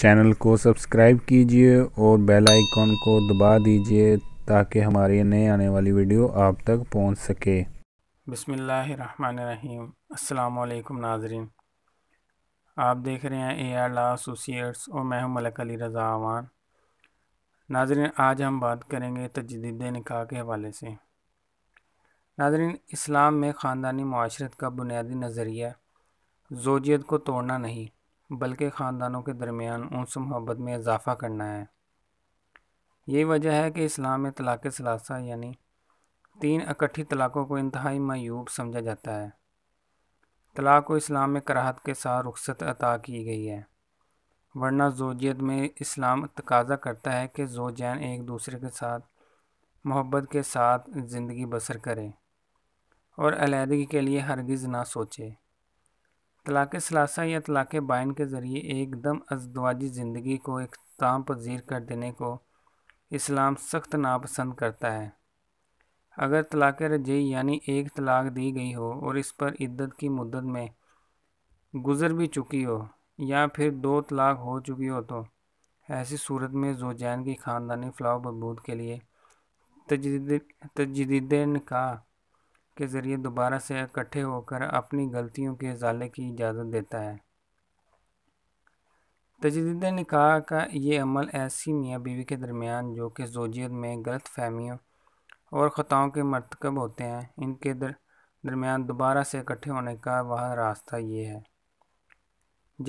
channel को subscribe कीजिए और बेल आइकॉन को दबा दीजिए ताकि हमारी नए आने वाली वीडियो आप तक पहुंच सके बसमीम् अल्लाम नाजरीन आप देख रहे हैं ए आर ला एसोसिएट्स और मैं हूं मलक अली रज़ा अवान नाजरीन आज हम बात करेंगे तजदीद निकाह के हवाले से नाजरीन इस्लाम में ख़ानदानी माशरत का बुनियादी नज़रिया जोजियत को तोड़ना नहीं बल्कि ख़ानदानों के दरमियान उनस मोहब्बत में इजाफ़ा करना है यही वजह है कि इस्लाम में तलाक़ सलासा यानी तीन इकट्ठी तलाक़ों को इंतहाई मयूब समझा जाता है तलाक़ को इस्लाम में कराहत के साथ रुख्सत अता की गई है वरना जोजियत में इस्लाम तकाजा करता है कि जो जैन एक दूसरे के साथ मोहब्बत के साथ ज़िंदगी बसर करें और अलीहदगी के लिए हरगिज़ ना सोचे तलाक़ सलासा या तलाक़ बाइन के ज़रिए एकदम अजदवाजी ज़िंदगी को इख्ताम पजीर कर देने को इस्लाम सख्त नापसंद करता है अगर तलाक़ रजई यानी एक तलाक दी गई हो और इस पर इद्दत की मुद्दत में गुज़र भी चुकी हो या फिर दो तलाक हो चुकी हो तो ऐसी सूरत में जोजैन की ख़ानदानी फलाह बहबूद के लिए तजदीद तजदीद निकाह के ज़रिए दोबारा से इकट्ठे होकर अपनी गलतियों के इजाले की इजाज़त देता है तजीद निकाह का ये अमल ऐसी मियाँ बीवी के दरमियान जो कि जोजियत में गलत फहमियों और ख़ताओं के मरतकब होते हैं इनके दर दरमियान दोबारा से इकट्ठे होने का वह रास्ता ये है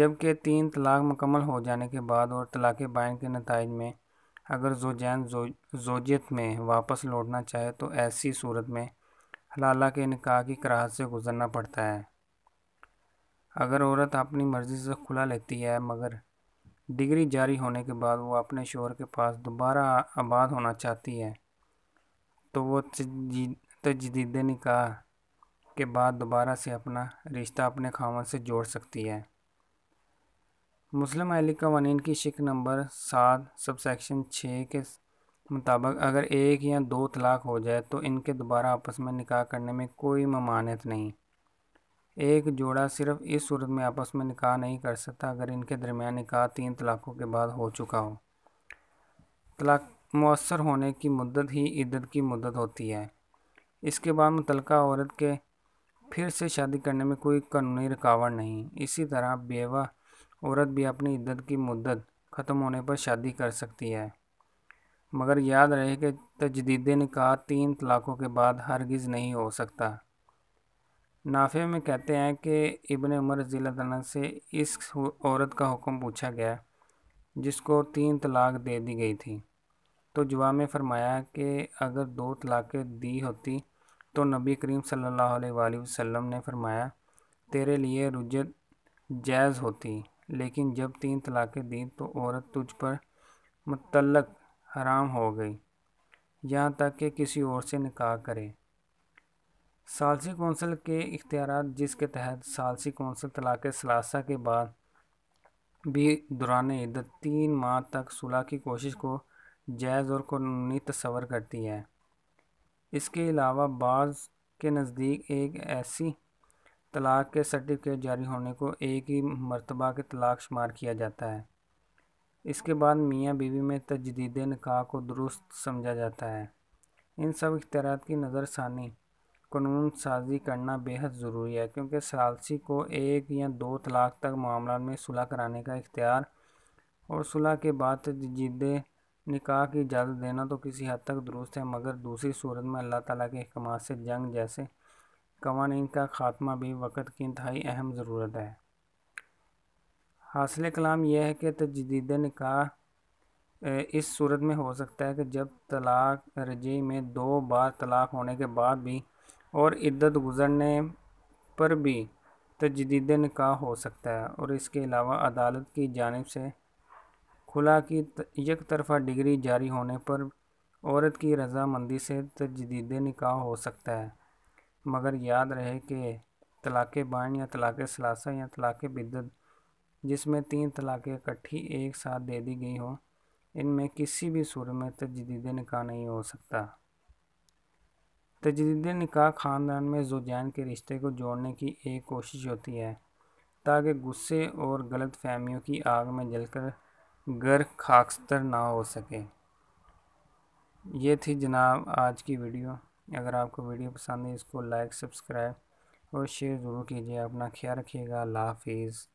जबकि तीन तलाक मुकम्मल हो जाने के बाद और तलाक़ बाइन के नतज में अगर जोजैन जो जोजियत में वापस लौटना चाहे तो ऐसी सूरत में हलाला के निकाह की कराहत से गुज़रना पड़ता है अगर औरत अपनी मर्ज़ी से खुला लेती है मगर डिग्री जारी होने के बाद वो अपने शोर के पास दोबारा आबाद होना चाहती है तो वो तजदीद निकाह के बाद दोबारा से अपना रिश्ता अपने खामन से जोड़ सकती है मुस्लिम अहली कवानीन की शिक नंबर सात सबसेक्शन छः के मुताबिक अगर एक या दो तलाक हो जाए तो इनके दोबारा आपस में निकाह करने में कोई ममानत नहीं एक जोड़ा सिर्फ इस सूरत में आपस में निकाह नहीं कर सकता अगर इनके दरमियान निकाह तीन तलाक़ों के बाद हो चुका हो तलाक मौसर होने की मदद ही इद्दत की मदद होती है इसके बाद मुतलका औरत के फिर से शादी करने में कोई कानूनी रुकावट नहीं इसी तरह बेवा औरत भी अपनी इद्दत की मदद ख़त्म होने पर शादी कर सकती है मगर याद रहे कि तजदीद निकाह तीन तलाक़ों के बाद हरगिज़ नहीं हो सकता नाफे में कहते हैं कि इबन उमर रजील से इस औरत का हुक्म पूछा गया जिसको तीन तलाक दे दी गई थी तो जवाब में फरमाया कि अगर दो तलाक़ें दी होती तो नबी करीम सल्लल्लाहु अलैहि वसल्लम ने फरमाया तेरे लिए रुजत जायज़ होती लेकिन जब तीन तलाक़ें दी तो औरत तुझ पर मुतलक हराम हो गई यहाँ तक कि किसी और से निकाह करे सालसी कौंसिल के इख्तियार जिसके तहत सालसी कौंसिल तलाक सलासा के बाद भी दौरान इद्दत तीन माह तक सुलह की कोशिश को जायज़ और कानूनी तस्वर करती है इसके अलावा बाज़ के नज़दीक एक ऐसी तलाक के सर्टिफिकेट जारी होने को एक ही मरतबा के तलाक शुमार किया जाता है इसके बाद मियाँ बीवी में तजदीद निकाह को दुरुस्त समझा जाता है इन सब इख्तियार की नज़रसानी कानून साजी करना बेहद ज़रूरी है क्योंकि सालसी को एक या दो तलाक तक मामला में सुलह कराने का इख्तियार और सुलह के बाद तजदीद निकाह की इजाज़त देना तो किसी हद तक दुरुस्त है मगर दूसरी सूरत में अल्लाह ताला के अहकाम से जंग जैसे कवानीन का खात्मा भी वक़्त की इंतहाई अहम ज़रूरत है हासिल कलाम यह है कि तजदीद निका इस सूरत में हो सकता है कि जब तलाक रजे में दो बार तलाक होने के बाद भी और इद्दत गुज़रने पर भी तजदीद निका हो सकता है और इसके अलावा अदालत की जानब से खुला की एक तरफ़ा डिग्री जारी होने पर औरत की रजामंदी से तजदीद निका हो सकता है मगर याद रहे कि तलाक़ बाइन या तलाक़ सलासा या तलाक़ बिदत जिसमें तीन तलाक़ें इकट्ठी एक साथ दे दी गई हों इनमें किसी भी सूर में तजदीद निका नहीं हो सकता तजदीद निका ख़ानदान में जुजैन के रिश्ते को जोड़ने की एक कोशिश होती है ताकि गुस्से और गलत फहमियों की आग में जलकर घर खाकस्तर ना हो सके ये थी जनाब आज की वीडियो अगर आपको वीडियो पसंद है इसको लाइक सब्सक्राइब और शेयर ज़रूर कीजिए अपना ख्याल रखिएगा अल्लाह हाफिज़